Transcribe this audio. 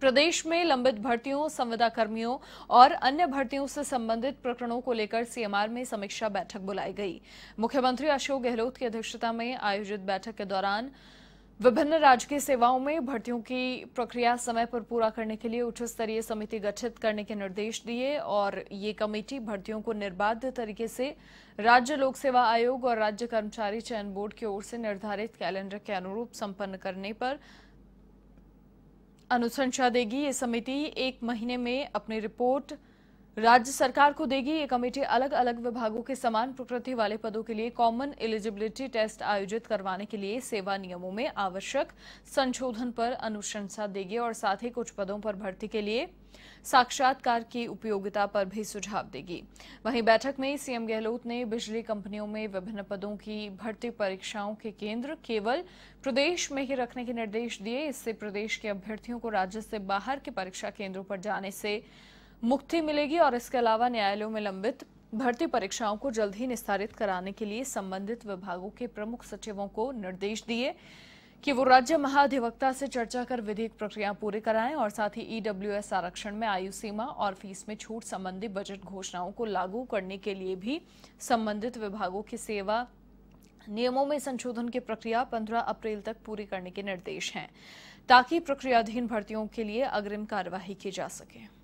प्रदेश में लंबित भर्तियों संविदा कर्मियों और अन्य भर्तियों से संबंधित प्रकरणों को लेकर सीएमआर में समीक्षा बैठक बुलाई गई मुख्यमंत्री अशोक गहलोत की अध्यक्षता में आयोजित बैठक के दौरान विभिन्न राजकीय सेवाओं में भर्तियों की प्रक्रिया समय पर पूरा करने के लिए उच्च स्तरीय समिति गठित करने के निर्देश दिए और ये कमेटी भर्तियों को निर्बाध तरीके से राज्य लोक सेवा आयोग और राज्य कर्मचारी चयन बोर्ड की ओर से निर्धारित कैलेंडर के अनुरूप संपन्न करने पर अनुशंसा देगी ये समिति एक महीने में अपनी रिपोर्ट राज्य सरकार को देगी ये कमेटी अलग अलग विभागों के समान प्रकृति वाले पदों के लिए कॉमन एलिजिबिलिटी टेस्ट आयोजित करवाने के लिए सेवा नियमों में आवश्यक संशोधन पर अनुशंसा देगी और साथ ही कुछ पदों पर भर्ती के लिए साक्षात्कार की उपयोगिता पर भी सुझाव देगी वहीं बैठक में सीएम गहलोत ने बिजली कंपनियों में विभिन्न पदों की भर्ती परीक्षाओं के केंद्र केवल प्रदेश में ही रखने के निर्देश दिए इससे प्रदेश के अभ्यर्थियों को राज्य से बाहर के परीक्षा केंद्रों पर जाने से मुक्ति मिलेगी और इसके अलावा न्यायालयों में लंबित भर्ती परीक्षाओं को जल्द ही निस्तारित कराने के लिए संबंधित विभागों के प्रमुख सचिवों को निर्देश दिए कि वो राज्य महाधिवक्ता से चर्चा कर विधिक प्रक्रिया पूरी कराएं और साथ ही ईडब्ल्यूएस e आरक्षण में आयु सीमा और फीस में छूट संबंधी बजट घोषणाओं को लागू करने के लिए भी संबंधित विभागों की सेवा नियमों में संशोधन की प्रक्रिया 15 अप्रैल तक पूरी करने के निर्देश हैं ताकि प्रक्रियाधीन भर्तियों के लिए अग्रिम कार्यवाही की जा सके